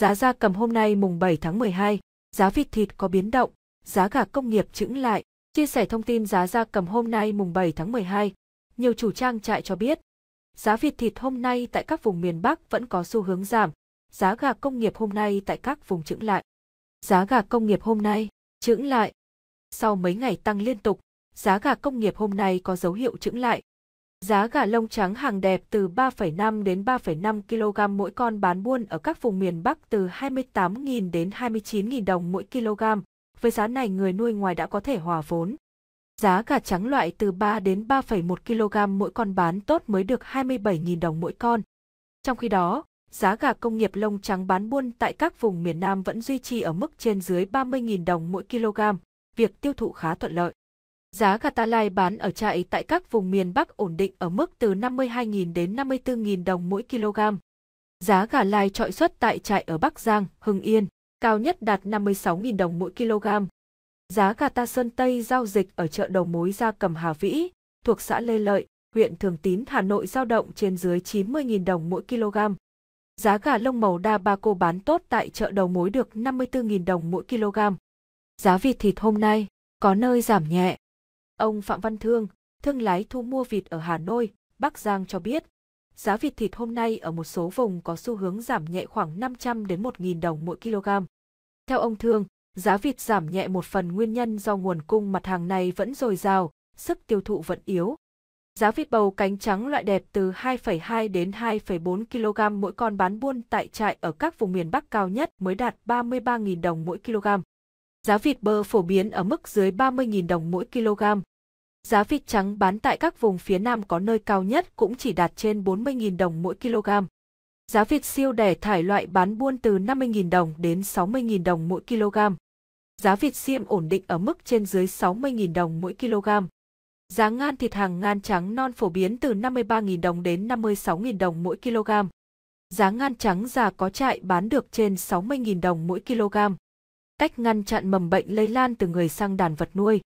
Giá gia cầm hôm nay mùng 7 tháng 12, giá vịt thịt có biến động, giá gà công nghiệp chững lại. Chia sẻ thông tin giá gia cầm hôm nay mùng 7 tháng 12, nhiều chủ trang trại cho biết, giá vịt thịt hôm nay tại các vùng miền Bắc vẫn có xu hướng giảm, giá gà công nghiệp hôm nay tại các vùng chững lại. Giá gà công nghiệp hôm nay chững lại. Sau mấy ngày tăng liên tục, giá gà công nghiệp hôm nay có dấu hiệu chững lại, Giá gà lông trắng hàng đẹp từ 3,5 đến 3,5 kg mỗi con bán buôn ở các vùng miền Bắc từ 28.000 đến 29.000 đồng mỗi kg. Với giá này người nuôi ngoài đã có thể hòa vốn. Giá gà trắng loại từ 3 đến 3,1 kg mỗi con bán tốt mới được 27.000 đồng mỗi con. Trong khi đó, giá gà công nghiệp lông trắng bán buôn tại các vùng miền Nam vẫn duy trì ở mức trên dưới 30.000 đồng mỗi kg, việc tiêu thụ khá thuận lợi. Giá gà ta lai bán ở trại tại các vùng miền Bắc ổn định ở mức từ 52.000 đến 54.000 đồng mỗi kg. Giá gà lai trọi xuất tại trại ở Bắc Giang, Hưng Yên, cao nhất đạt 56.000 đồng mỗi kg. Giá gà ta Sơn Tây giao dịch ở chợ đầu mối Gia Cầm Hà Vĩ, thuộc xã Lê Lợi, huyện Thường Tín, Hà Nội giao động trên dưới 90.000 đồng mỗi kg. Giá gà lông màu đa ba cô bán tốt tại chợ đầu mối được 54.000 đồng mỗi kg. Giá vịt thịt hôm nay có nơi giảm nhẹ. Ông Phạm Văn Thương, thương lái thu mua vịt ở Hà Nội, Bắc Giang cho biết, giá vịt thịt hôm nay ở một số vùng có xu hướng giảm nhẹ khoảng 500 đến 1.000 đồng mỗi kg. Theo ông Thương, giá vịt giảm nhẹ một phần nguyên nhân do nguồn cung mặt hàng này vẫn dồi dào, sức tiêu thụ vẫn yếu. Giá vịt bầu cánh trắng loại đẹp từ 2,2 đến 2,4 kg mỗi con bán buôn tại trại ở các vùng miền Bắc cao nhất mới đạt 33.000 đồng mỗi kg. Giá vịt bơ phổ biến ở mức dưới 30.000 đồng mỗi kg. Giá vịt trắng bán tại các vùng phía Nam có nơi cao nhất cũng chỉ đạt trên 40.000 đồng mỗi kg. Giá vịt siêu đẻ thải loại bán buôn từ 50.000 đồng đến 60.000 đồng mỗi kg. Giá vịt xiêm ổn định ở mức trên dưới 60.000 đồng mỗi kg. Giá ngan thịt hàng ngan trắng non phổ biến từ 53.000 đồng đến 56.000 đồng mỗi kg. Giá ngan trắng già có trại bán được trên 60.000 đồng mỗi kg. Cách ngăn chặn mầm bệnh lây lan từ người sang đàn vật nuôi.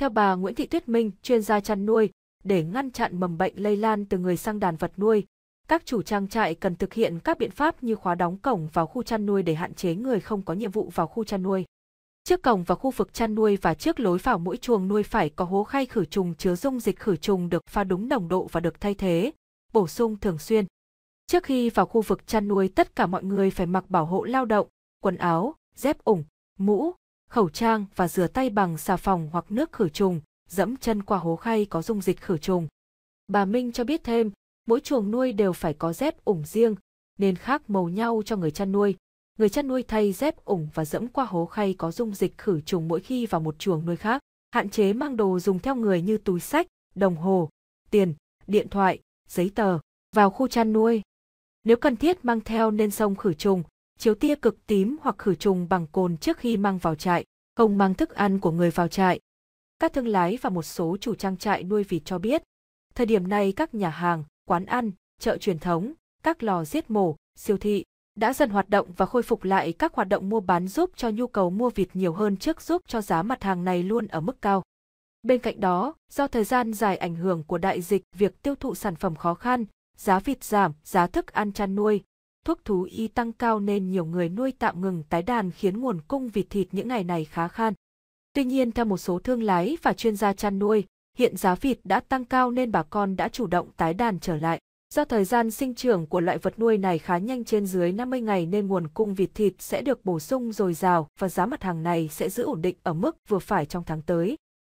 Theo bà Nguyễn Thị Tuyết Minh, chuyên gia chăn nuôi, để ngăn chặn mầm bệnh lây lan từ người sang đàn vật nuôi, các chủ trang trại cần thực hiện các biện pháp như khóa đóng cổng vào khu chăn nuôi để hạn chế người không có nhiệm vụ vào khu chăn nuôi. Trước cổng và khu vực chăn nuôi và trước lối vào mỗi chuồng nuôi phải có hố khay khử trùng chứa dung dịch khử trùng được pha đúng nồng độ và được thay thế, bổ sung thường xuyên. Trước khi vào khu vực chăn nuôi tất cả mọi người phải mặc bảo hộ lao động, quần áo, dép ủng, mũ, khẩu trang và rửa tay bằng xà phòng hoặc nước khử trùng, dẫm chân qua hố khay có dung dịch khử trùng. Bà Minh cho biết thêm, mỗi chuồng nuôi đều phải có dép ủng riêng, nên khác màu nhau cho người chăn nuôi. Người chăn nuôi thay dép ủng và dẫm qua hố khay có dung dịch khử trùng mỗi khi vào một chuồng nuôi khác, hạn chế mang đồ dùng theo người như túi sách, đồng hồ, tiền, điện thoại, giấy tờ vào khu chăn nuôi. Nếu cần thiết mang theo nên sông khử trùng, chiếu tia cực tím hoặc khử trùng bằng cồn trước khi mang vào trại, không mang thức ăn của người vào trại. Các thương lái và một số chủ trang trại nuôi vịt cho biết, thời điểm này các nhà hàng, quán ăn, chợ truyền thống, các lò giết mổ, siêu thị đã dần hoạt động và khôi phục lại các hoạt động mua bán giúp cho nhu cầu mua vịt nhiều hơn trước giúp cho giá mặt hàng này luôn ở mức cao. Bên cạnh đó, do thời gian dài ảnh hưởng của đại dịch, việc tiêu thụ sản phẩm khó khăn, giá vịt giảm, giá thức ăn chăn nuôi, thuốc thú y tăng cao nên nhiều người nuôi tạm ngừng tái đàn khiến nguồn cung vịt thịt những ngày này khá khan. Tuy nhiên theo một số thương lái và chuyên gia chăn nuôi, hiện giá vịt đã tăng cao nên bà con đã chủ động tái đàn trở lại. Do thời gian sinh trưởng của loại vật nuôi này khá nhanh trên dưới 50 ngày nên nguồn cung vịt thịt sẽ được bổ sung dồi dào và giá mặt hàng này sẽ giữ ổn định ở mức vừa phải trong tháng tới.